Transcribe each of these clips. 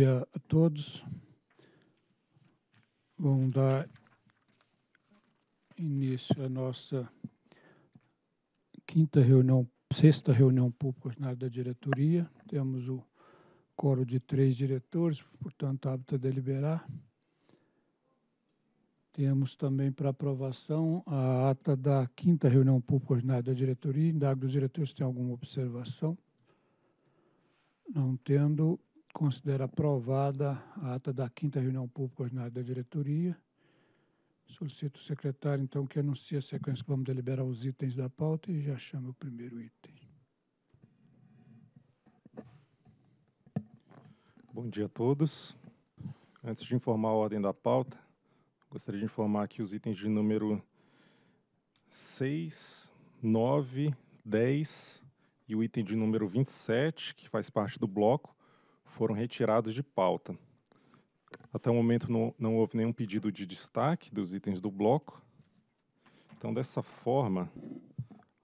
dia a todos. Vamos dar início à nossa quinta reunião, sexta reunião pública ordinária da diretoria. Temos o coro de três diretores, portanto, hábito a é deliberar. Temos também para aprovação a ata da quinta reunião pública ordinária da diretoria. Indago os diretores se tem alguma observação. Não tendo, Considera aprovada a ata da quinta reunião pública ordinária da diretoria. Solicito o secretário, então, que anuncie a sequência que vamos deliberar os itens da pauta e já chama o primeiro item. Bom dia a todos. Antes de informar a ordem da pauta, gostaria de informar que os itens de número 6, 9, 10 e o item de número 27, que faz parte do bloco, foram retirados de pauta. Até o momento não, não houve nenhum pedido de destaque dos itens do bloco. Então, dessa forma,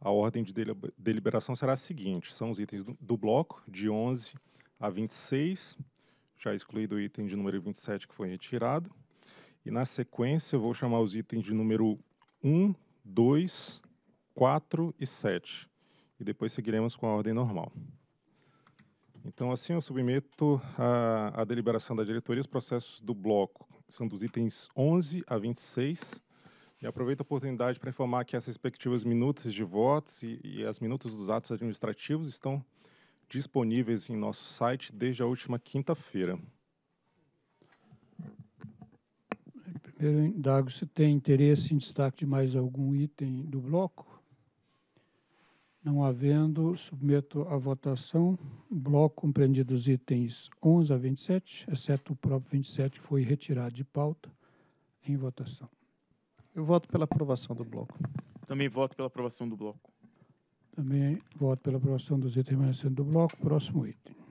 a ordem de deliberação será a seguinte: são os itens do, do bloco, de 11 a 26, já excluído o item de número 27 que foi retirado. E na sequência eu vou chamar os itens de número 1, 2, 4 e 7. E depois seguiremos com a ordem normal. Então, assim, eu submeto à deliberação da diretoria os processos do bloco, são dos itens 11 a 26, e aproveito a oportunidade para informar que as respectivas minutas de votos e, e, as minutas dos atos administrativos estão disponíveis em nosso site desde a última quinta-feira. Primeiro, indago se tem interesse em destaque de mais algum item do bloco. Não havendo, submeto à votação o bloco compreendido os itens 11 a 27, exceto o próprio 27, que foi retirado de pauta, em votação. Eu voto pela aprovação do bloco. Também voto pela aprovação do bloco. Também voto pela aprovação dos itens remanescentes do bloco. Próximo item.